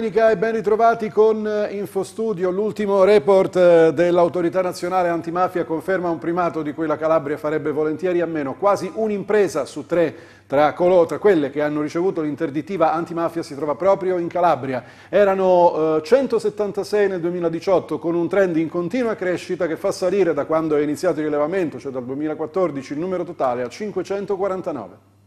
domenica e ben ritrovati con eh, Infostudio. L'ultimo report eh, dell'autorità nazionale antimafia conferma un primato di cui la Calabria farebbe volentieri a meno. Quasi un'impresa su tre tra, quelle che hanno ricevuto l'interdittiva antimafia si trova proprio in Calabria. Erano 176 eh, nel 2018 con un trend in continua crescita che fa salire da quando è iniziato il rilevamento, cioè dal 2014, il numero totale a 549.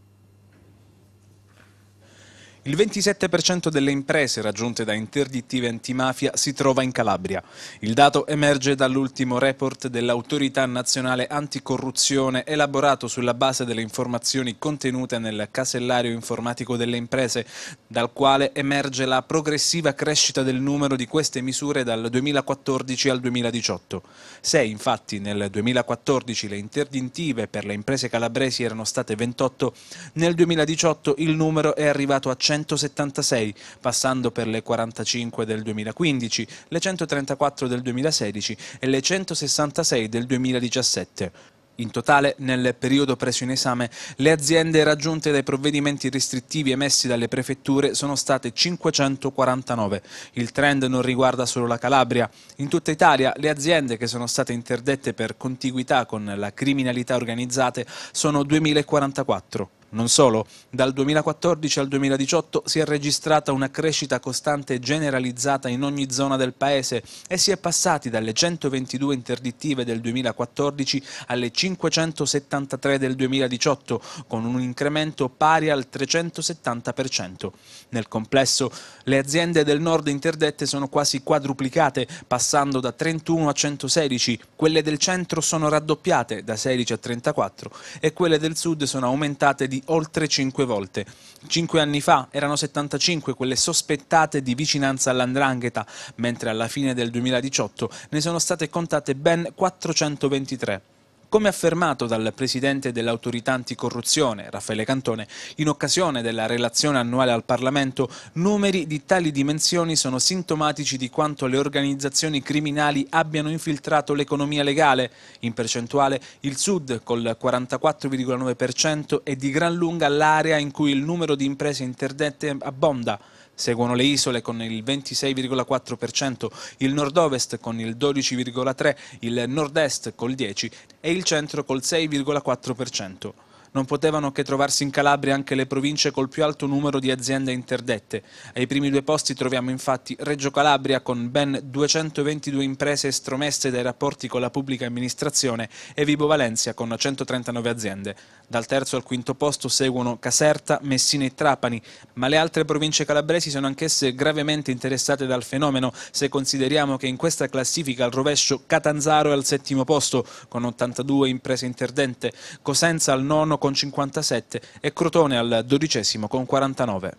Il 27% delle imprese raggiunte da interdittive antimafia si trova in Calabria. Il dato emerge dall'ultimo report dell'Autorità Nazionale Anticorruzione elaborato sulla base delle informazioni contenute nel casellario informatico delle imprese, dal quale emerge la progressiva crescita del numero di queste misure dal 2014 al 2018. Se infatti nel 2014 le interdittive per le imprese calabresi erano state 28, nel 2018 il numero è arrivato a 100 176, passando per le 45 del 2015, le 134 del 2016 e le 166 del 2017. In totale, nel periodo preso in esame, le aziende raggiunte dai provvedimenti restrittivi emessi dalle prefetture sono state 549. Il trend non riguarda solo la Calabria. In tutta Italia, le aziende che sono state interdette per contiguità con la criminalità organizzata sono 2044. Non solo, dal 2014 al 2018 si è registrata una crescita costante generalizzata in ogni zona del paese e si è passati dalle 122 interdittive del 2014 alle 573 del 2018, con un incremento pari al 370%. Nel complesso, le aziende del nord interdette sono quasi quadruplicate, passando da 31 a 116, quelle del centro sono raddoppiate da 16 a 34 e quelle del sud sono aumentate di oltre 5 volte. Cinque anni fa erano 75 quelle sospettate di vicinanza all'andrangheta, mentre alla fine del 2018 ne sono state contate ben 423. Come affermato dal presidente dell'autorità anticorruzione, Raffaele Cantone, in occasione della relazione annuale al Parlamento, numeri di tali dimensioni sono sintomatici di quanto le organizzazioni criminali abbiano infiltrato l'economia legale. In percentuale il Sud, col 44,9%, è di gran lunga l'area in cui il numero di imprese interdette abbonda. Seguono le isole con il 26,4%, il nord-ovest con il 12,3%, il nord-est col 10% e il centro col 6,4% non potevano che trovarsi in Calabria anche le province col più alto numero di aziende interdette. Ai primi due posti troviamo infatti Reggio Calabria con ben 222 imprese estromesse dai rapporti con la pubblica amministrazione e Vibo Valencia con 139 aziende. Dal terzo al quinto posto seguono Caserta, Messina e Trapani, ma le altre province calabresi sono anch'esse gravemente interessate dal fenomeno se consideriamo che in questa classifica al rovescio Catanzaro è al settimo posto con 82 imprese interdette, Cosenza al nono con 57 e Crotone al dodicesimo con 49.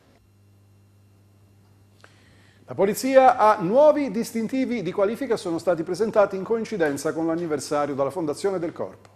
La polizia ha nuovi distintivi di qualifica sono stati presentati in coincidenza con l'anniversario della fondazione del corpo.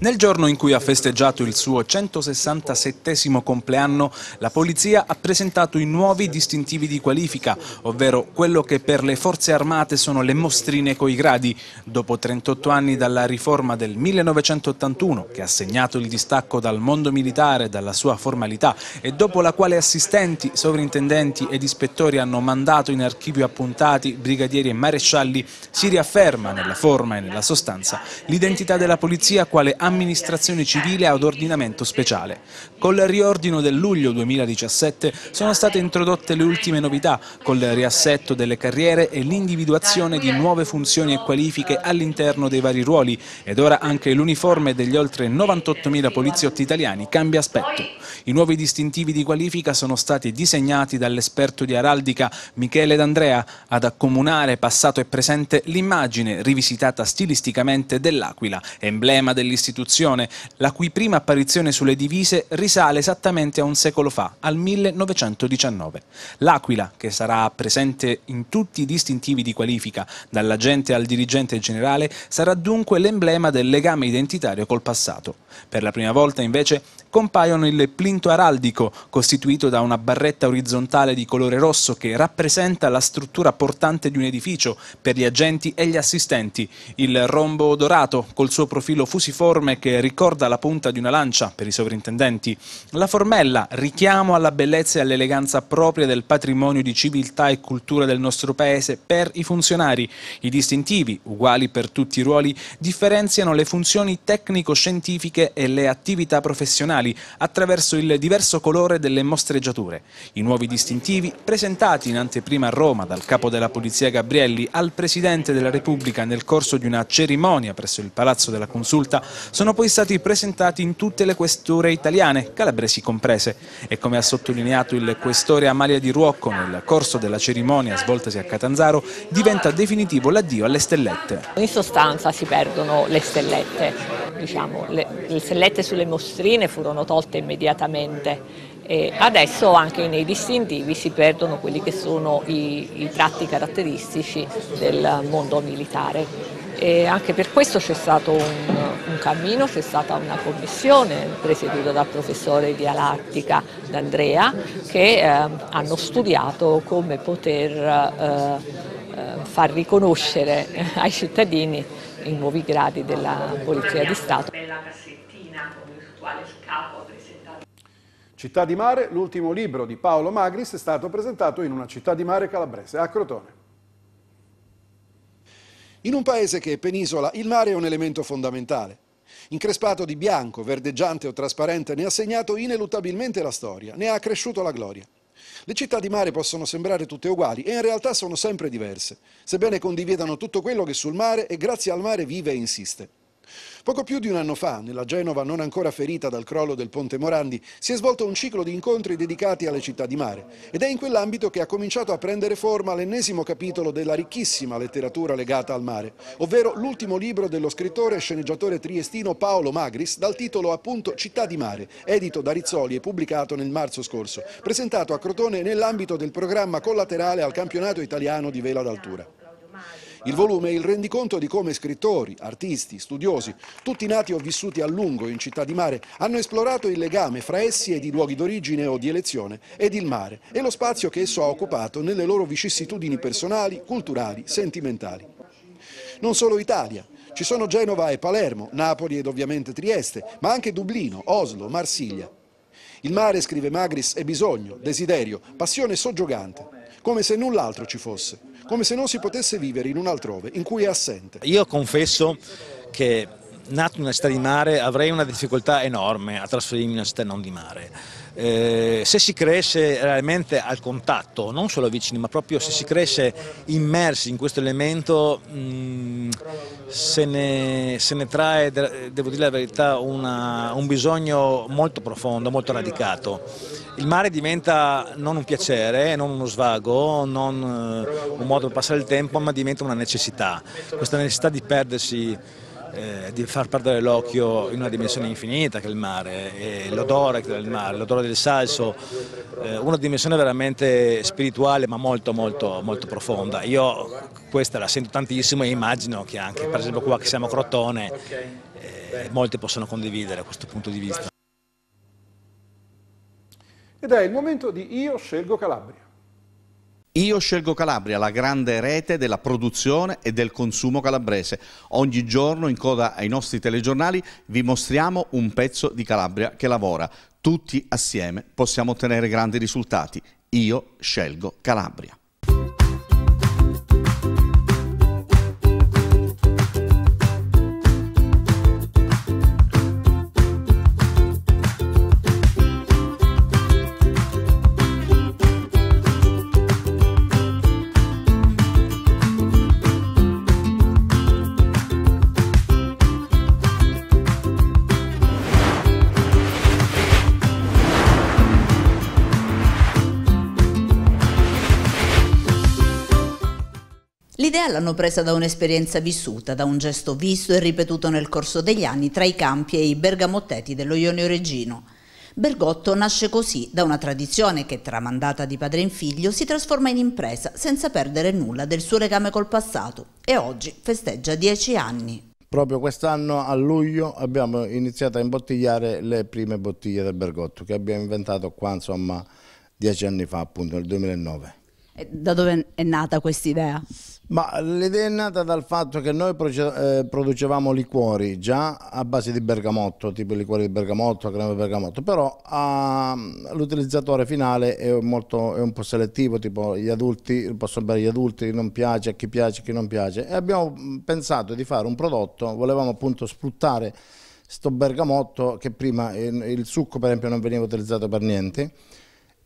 Nel giorno in cui ha festeggiato il suo 167 compleanno, la polizia ha presentato i nuovi distintivi di qualifica, ovvero quello che per le forze armate sono le mostrine coi gradi. Dopo 38 anni dalla riforma del 1981, che ha segnato il distacco dal mondo militare, e dalla sua formalità, e dopo la quale assistenti, sovrintendenti ed ispettori hanno mandato in archivio appuntati, brigadieri e marescialli, si riafferma nella forma e nella sostanza l'identità della polizia polizia quale amministrazione civile ad ordinamento speciale. Col riordino del luglio 2017 sono state introdotte le ultime novità, col riassetto delle carriere e l'individuazione di nuove funzioni e qualifiche all'interno dei vari ruoli ed ora anche l'uniforme degli oltre 98.000 poliziotti italiani cambia aspetto. I nuovi distintivi di qualifica sono stati disegnati dall'esperto di araldica Michele D'Andrea ad accomunare passato e presente l'immagine rivisitata stilisticamente dell'Aquila, emblema emblema dell'istituzione, la cui prima apparizione sulle divise risale esattamente a un secolo fa, al 1919. L'Aquila, che sarà presente in tutti i distintivi di qualifica, dall'agente al dirigente generale, sarà dunque l'emblema del legame identitario col passato. Per la prima volta invece compaiono il plinto araldico, costituito da una barretta orizzontale di colore rosso che rappresenta la struttura portante di un edificio per gli agenti e gli assistenti, il rombo dorato col suo profilo fusiforme che ricorda la punta di una lancia per i sovrintendenti, la formella, richiamo alla bellezza e all'eleganza propria del patrimonio di civiltà e cultura del nostro paese per i funzionari, i distintivi, uguali per tutti i ruoli, differenziano le funzioni tecnico-scientifiche e le attività professionali nazionali attraverso il diverso colore delle mostreggiature. I nuovi distintivi, presentati in anteprima a Roma dal capo della polizia Gabrielli al Presidente della Repubblica nel corso di una cerimonia presso il Palazzo della Consulta, sono poi stati presentati in tutte le questure italiane, calabresi comprese. E come ha sottolineato il questore Amalia Di Ruocco nel corso della cerimonia svoltasi a Catanzaro, diventa definitivo l'addio alle stellette. In sostanza si perdono le stellette diciamo, le, le sellette sulle mostrine furono tolte immediatamente e adesso anche nei distintivi si perdono quelli che sono i, i tratti caratteristici del mondo militare. E anche per questo c'è stato un, un cammino, c'è stata una commissione presieduta dal professore di Alattica D'Andrea che eh, hanno studiato come poter eh, eh far riconoscere ai cittadini i nuovi gradi della Polizia di Stato. Città di mare, l'ultimo libro di Paolo Magris è stato presentato in una città di mare calabrese, a Crotone. In un paese che è penisola, il mare è un elemento fondamentale. Increspato di bianco, verdeggiante o trasparente, ne ha segnato ineluttabilmente la storia, ne ha accresciuto la gloria. Le città di mare possono sembrare tutte uguali e in realtà sono sempre diverse, sebbene condividano tutto quello che sul mare e grazie al mare vive e insiste. Poco più di un anno fa, nella Genova non ancora ferita dal crollo del Ponte Morandi, si è svolto un ciclo di incontri dedicati alle città di mare ed è in quell'ambito che ha cominciato a prendere forma l'ennesimo capitolo della ricchissima letteratura legata al mare, ovvero l'ultimo libro dello scrittore e sceneggiatore triestino Paolo Magris dal titolo appunto Città di mare, edito da Rizzoli e pubblicato nel marzo scorso, presentato a Crotone nell'ambito del programma collaterale al campionato italiano di vela d'altura. Il volume è il rendiconto di come scrittori, artisti, studiosi, tutti nati o vissuti a lungo in città di mare, hanno esplorato il legame fra essi ed i luoghi d'origine o di elezione ed il mare e lo spazio che esso ha occupato nelle loro vicissitudini personali, culturali, sentimentali. Non solo Italia, ci sono Genova e Palermo, Napoli ed ovviamente Trieste, ma anche Dublino, Oslo, Marsiglia. Il mare, scrive Magris, è bisogno, desiderio, passione soggiogante, come se null'altro ci fosse come se non si potesse vivere in un altrove in cui è assente. Io confesso che nato in una città di mare avrei una difficoltà enorme a trasferirmi in una città non di mare. Eh, se si cresce realmente al contatto, non solo vicini, ma proprio se si cresce immersi in questo elemento, mh, mm, se, ne, se, ne, trae, devo dire la verità, una, un bisogno molto profondo, molto radicato. Il mare diventa non un piacere, non uno svago, non eh, un modo per passare il tempo, ma diventa una necessità. Questa necessità di perdersi eh, di far perdere l'occhio in una dimensione infinita che è il mare, l'odore del mare, l'odore del salso, eh, una dimensione veramente spirituale ma molto molto molto profonda. Io questa la sento tantissimo e immagino che anche per esempio qua che siamo a Crotone eh, molti possono condividere questo punto di vista. Ed è il momento di Io scelgo Calabria. Io scelgo Calabria, la grande rete della produzione e del consumo calabrese. Ogni giorno in coda ai nostri telegiornali vi mostriamo un pezzo di Calabria che lavora. Tutti assieme possiamo ottenere grandi risultati. Io scelgo Calabria. L'idea l'hanno presa da un'esperienza vissuta, da un gesto visto e ripetuto nel corso degli anni tra i campi e i bergamottetti dello Ionio Regino. Bergotto nasce così da una tradizione che, tramandata di padre in figlio, si trasforma in impresa senza perdere nulla del suo legame col passato e oggi festeggia dieci anni. Proprio quest'anno a luglio abbiamo iniziato a imbottigliare le prime bottiglie del Bergotto che abbiamo inventato qua insomma dieci anni fa appunto nel 2009. Eh, da dove è nata questa idea? Ma l'idea è nata dal fatto che noi eh, producevamo liquori già a base di bergamotto, tipo liquori di bergamotto, crema di bergamotto, però uh, l'utilizzatore finale è, molto, è, un po' selettivo, tipo gli adulti, possono bere gli adulti, non piace, a chi piace, a chi non piace. E abbiamo mm, pensato di fare un prodotto, volevamo appunto sfruttare questo bergamotto che prima il succo per esempio non veniva utilizzato per niente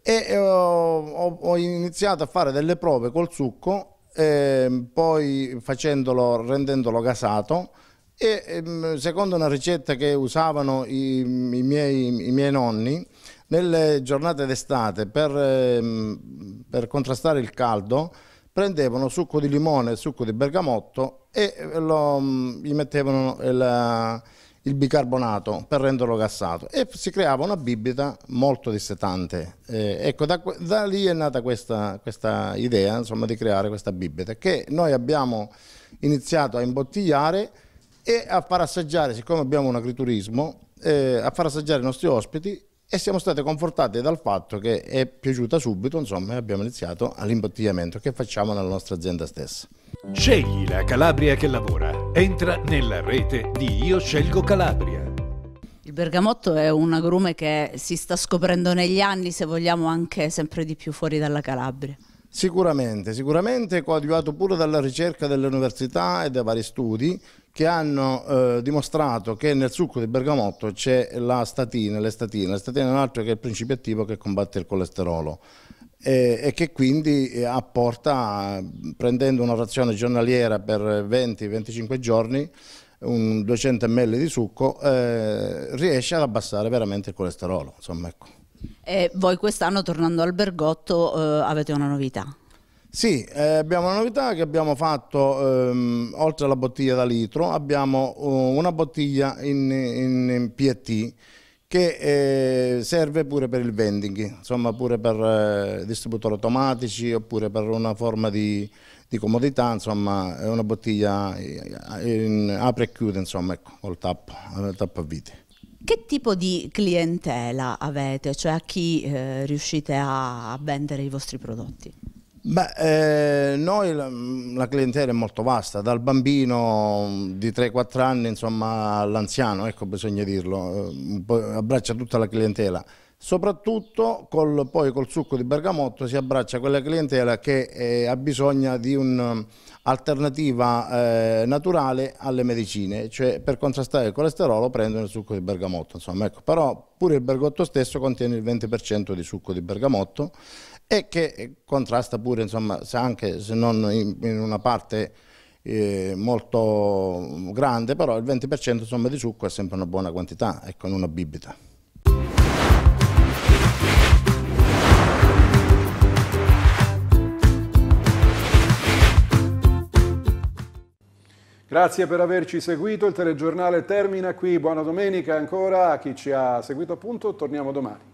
e eh, ho, ho iniziato a fare delle prove col succo ehm, poi facendolo, rendendolo gasato e ehm, secondo una ricetta che usavano i, i, miei, i miei, nonni nelle giornate d'estate per, ehm, per, contrastare il caldo prendevano succo di limone e succo di bergamotto e eh, lo, mm, gli mettevano il, il bicarbonato per renderlo gassato e si creava una bibita molto dissetante. Eh, ecco, da, da, lì è nata questa, questa idea insomma, di creare questa bibita che noi abbiamo iniziato a imbottigliare e a far assaggiare, siccome abbiamo un agriturismo, eh, a far assaggiare i nostri ospiti e siamo stati confortati dal fatto che è piaciuta subito, insomma, e abbiamo iniziato all'imbottigliamento che facciamo nella nostra azienda stessa. Scegli la Calabria che lavora. Entra nella rete di Io Scelgo Calabria. Il bergamotto è un agrume che si sta scoprendo negli anni, se vogliamo anche sempre di più fuori dalla Calabria. Sicuramente, sicuramente coadiuvato pure dalla ricerca delle università e da vari studi, che hanno eh, dimostrato che nel succo di bergamotto c'è la statina, l'estatina, l'estatina è un altro che è il principio attivo che combatte il colesterolo e, e che quindi eh, apporta, prendendo una frazione giornaliera per 20-25 giorni, un 200 ml di succo, eh, riesce ad abbassare veramente il colesterolo. Insomma, ecco. E voi quest'anno, tornando al bergotto, eh, avete una novità? Sì, eh, abbiamo una novità che abbiamo fatto, ehm, oltre alla bottiglia da litro, abbiamo uh, una bottiglia in, in, in PET che eh, serve pure per il vending, insomma pure per eh, distributori automatici oppure per una forma di, di comodità, insomma è una bottiglia eh, in, apre e chiude, insomma, ecco, col tappo, eh, tappo a vite. Che tipo di clientela avete, cioè a chi eh, riuscite a vendere i vostri prodotti? Beh, eh, noi la, la, clientela è molto vasta, dal bambino di 3-4 anni insomma all'anziano, ecco bisogna dirlo, eh, abbraccia tutta la clientela. Soprattutto col, poi col succo di bergamotto si abbraccia quella clientela che eh, ha bisogno di un'alternativa eh, eh, naturale alle medicine, cioè per contrastare il colesterolo prendono il succo di bergamotto, insomma, ecco. però pure il bergotto stesso contiene il 20% di succo di bergamotto e che contrasta pure, insomma, se anche se non in, in una parte eh, molto grande, però il 20% insomma, di succo è sempre una buona quantità, ecco, in una bibita. Grazie per averci seguito, il telegiornale termina qui, buona domenica ancora a chi ci ha seguito appunto, torniamo domani.